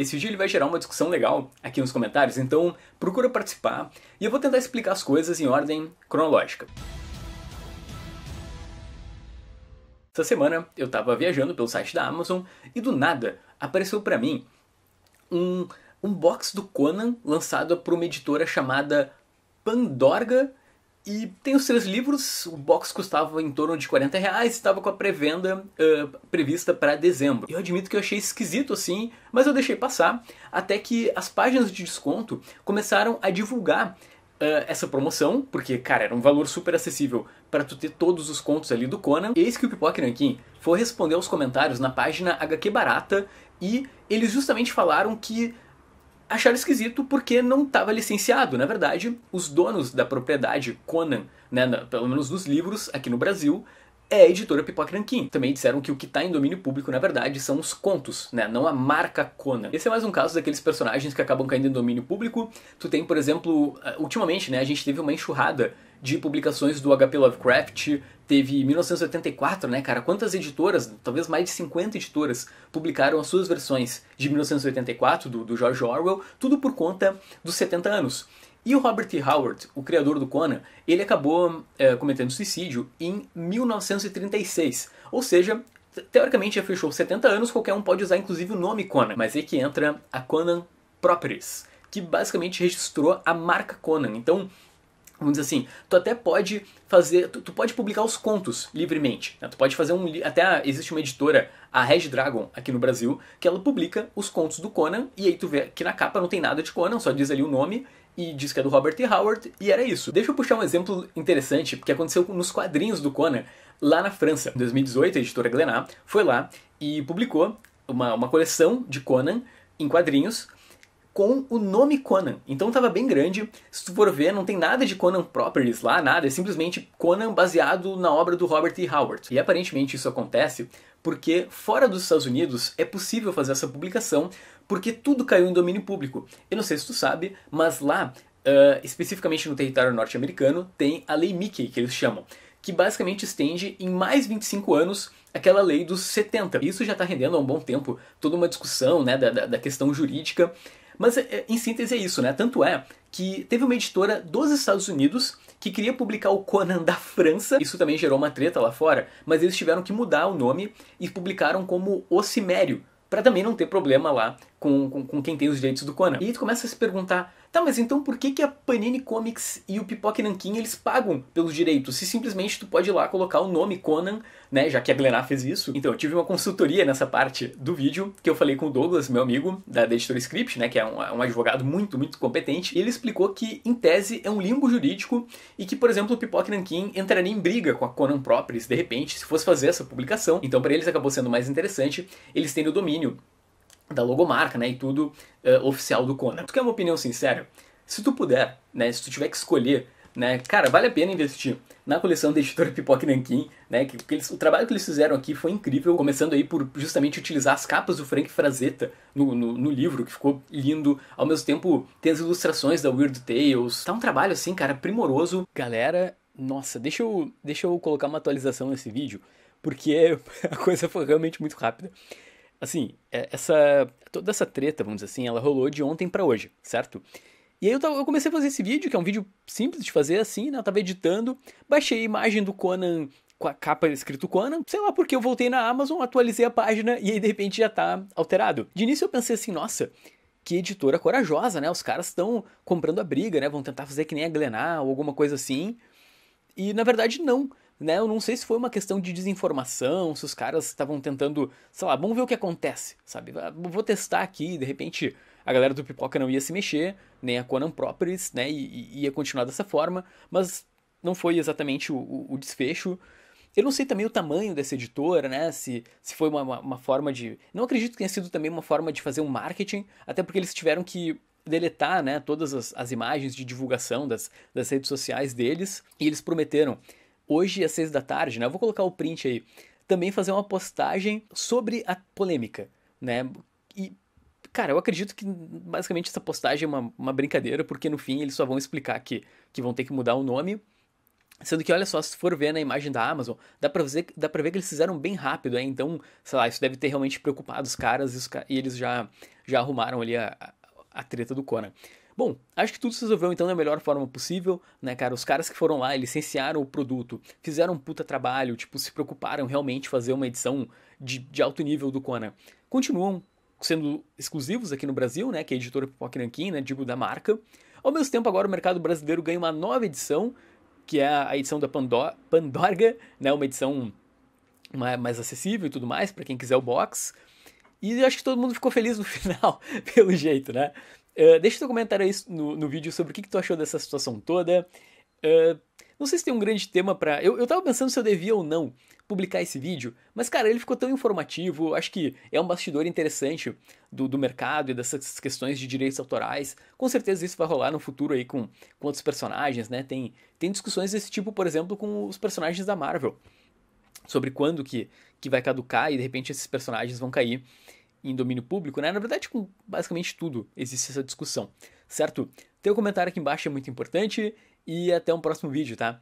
Esse vídeo ele vai gerar uma discussão legal aqui nos comentários, então procura participar e eu vou tentar explicar as coisas em ordem cronológica. Essa semana eu estava viajando pelo site da Amazon e do nada apareceu para mim um, um box do Conan lançado por uma editora chamada Pandorga e tem os três livros, o box custava em torno de 40 reais, estava com a pré-venda uh, prevista para dezembro. Eu admito que eu achei esquisito assim, mas eu deixei passar, até que as páginas de desconto começaram a divulgar Uh, essa promoção, porque, cara, era um valor super acessível para tu ter todos os contos ali do Conan. Eis que o Pipoca Nankin foi responder aos comentários na página HQ Barata e eles justamente falaram que acharam esquisito porque não estava licenciado. Na verdade, os donos da propriedade Conan, né, pelo menos nos livros aqui no Brasil, é a editora Pipoca Nanquim. Também disseram que o que está em domínio público, na verdade, são os contos, né? Não a marca Conan. Esse é mais um caso daqueles personagens que acabam caindo em domínio público. Tu tem, por exemplo, ultimamente, né? A gente teve uma enxurrada de publicações do HP Lovecraft. Teve 1984, né, cara? Quantas editoras, talvez mais de 50 editoras, publicaram as suas versões de 1984, do, do George Orwell, tudo por conta dos 70 anos. E o Robert e. Howard, o criador do Conan, ele acabou é, cometendo suicídio em 1936. Ou seja, teoricamente já fechou 70 anos, qualquer um pode usar inclusive o nome Conan. Mas é que entra a Conan Properties, que basicamente registrou a marca Conan. Então, Vamos dizer assim, tu até pode fazer, tu, tu pode publicar os contos livremente. Né? Tu pode fazer um, até existe uma editora, a Red Dragon, aqui no Brasil, que ela publica os contos do Conan, e aí tu vê que na capa não tem nada de Conan, só diz ali o nome, e diz que é do Robert E. Howard, e era isso. Deixa eu puxar um exemplo interessante, porque aconteceu nos quadrinhos do Conan, lá na França. Em 2018, a editora Glénat foi lá e publicou uma, uma coleção de Conan em quadrinhos, com o nome Conan. Então estava bem grande. Se tu for ver, não tem nada de Conan Properties lá, nada. É simplesmente Conan baseado na obra do Robert E. Howard. E aparentemente isso acontece porque fora dos Estados Unidos é possível fazer essa publicação porque tudo caiu em domínio público. Eu não sei se tu sabe, mas lá, uh, especificamente no território norte-americano, tem a Lei Mickey, que eles chamam, que basicamente estende em mais 25 anos aquela lei dos 70. Isso já está rendendo há um bom tempo toda uma discussão né, da, da, da questão jurídica mas é, em síntese é isso, né? Tanto é que teve uma editora dos Estados Unidos que queria publicar o Conan da França. Isso também gerou uma treta lá fora, mas eles tiveram que mudar o nome e publicaram como O Cimério, para também não ter problema lá com, com, com quem tem os direitos do Conan. E aí tu começa a se perguntar, Tá, mas então por que, que a Panini Comics e o Pipoque Nankin eles pagam pelos direitos? Se simplesmente tu pode ir lá colocar o nome Conan, né? Já que a Glenar fez isso. Então, eu tive uma consultoria nessa parte do vídeo que eu falei com o Douglas, meu amigo, da, da editora Script, né? Que é um, um advogado muito, muito competente. ele explicou que, em tese, é um limbo jurídico e que, por exemplo, o Pipoque Nankin entraria em briga com a Conan Properties, de repente, se fosse fazer essa publicação. Então, para eles acabou sendo mais interessante eles têm o domínio da logomarca, né, e tudo uh, oficial do Conan. Tu quer uma opinião sincera? Assim, se tu puder, né, se tu tiver que escolher, né, cara, vale a pena investir na coleção da editora Pipoque Nankin, né, que, que eles, o trabalho que eles fizeram aqui foi incrível, começando aí por justamente utilizar as capas do Frank Frazetta no, no, no, livro, que ficou lindo, ao mesmo tempo tem as ilustrações da Weird Tales, tá um trabalho assim, cara, primoroso. Galera, nossa, deixa eu, deixa eu colocar uma atualização nesse vídeo, porque a coisa foi realmente muito rápida assim, é, essa toda essa treta, vamos dizer assim, ela rolou de ontem para hoje, certo? E aí eu, eu, comecei a fazer esse vídeo, que é um vídeo simples de fazer assim, né? Eu tava editando, baixei a imagem do Conan com a capa escrito Conan, sei lá porque eu voltei na Amazon, atualizei a página e aí de repente já tá alterado. De início eu pensei assim, nossa, que editora corajosa, né? Os caras estão comprando a briga, né? Vão tentar fazer que nem a Glenar ou alguma coisa assim. E na verdade não né? Eu não sei se foi uma questão de desinformação, se os caras estavam tentando, sei lá, vamos ver o que acontece, sabe? Ah, vou testar aqui, de repente a galera do Pipoca não ia se mexer, nem a Conan Properties, né? E, e ia continuar dessa forma, mas não foi exatamente o, o, o, desfecho. Eu não sei também o tamanho dessa editora, né? Se, se foi uma, uma, uma forma de. Não acredito que tenha sido também uma forma de fazer um marketing, até porque eles tiveram que deletar né, todas as, as imagens de divulgação das, das redes sociais deles. E eles prometeram hoje às seis da tarde, né? Eu vou colocar o print aí. Também fazer uma postagem sobre a polêmica, né? E, cara, eu acredito que basicamente essa postagem é uma, uma brincadeira, porque no fim eles só vão explicar que, que vão ter que mudar o nome. Sendo que, olha só, se for ver na imagem da Amazon, dá pra, ver, dá pra ver que eles fizeram bem rápido, né? Então, sei lá, isso deve ter realmente preocupado os caras e, os, e eles já, já arrumaram ali a, a treta do Conan. Bom, acho que tudo se resolveu então da melhor forma possível, né, cara? Os caras que foram lá, licenciaram o produto, fizeram um puta trabalho, tipo, se preocuparam realmente fazer uma edição de, de alto nível do Conan. Continuam sendo exclusivos aqui no Brasil, né, que é a editora Pipoca Nankin, né, digo, da marca. Ao mesmo tempo, agora o mercado brasileiro ganha uma nova edição, que é a edição da Pandor Pandorga, né, uma edição mais acessível e tudo mais, para quem quiser o box. E acho que todo mundo ficou feliz no final, pelo jeito, né? Ah, deixa teu comentário aí no, no vídeo sobre o que, que tu achou dessa situação toda. Uh, não sei se tem um grande tema para. Eu, eu tava pensando se eu devia ou não publicar esse vídeo, mas cara, ele ficou tão informativo. Acho que é um bastidor interessante do, do mercado e dessas questões de direitos autorais. Com certeza isso vai rolar no futuro aí com, com outros personagens, né? Tem, tem discussões desse tipo, por exemplo, com os personagens da Marvel sobre quando que, que vai caducar e de repente esses personagens vão cair em domínio público, né? Na verdade, com tipo, basicamente tudo existe essa discussão, certo? Teu comentário aqui embaixo é muito importante e até um próximo vídeo, tá?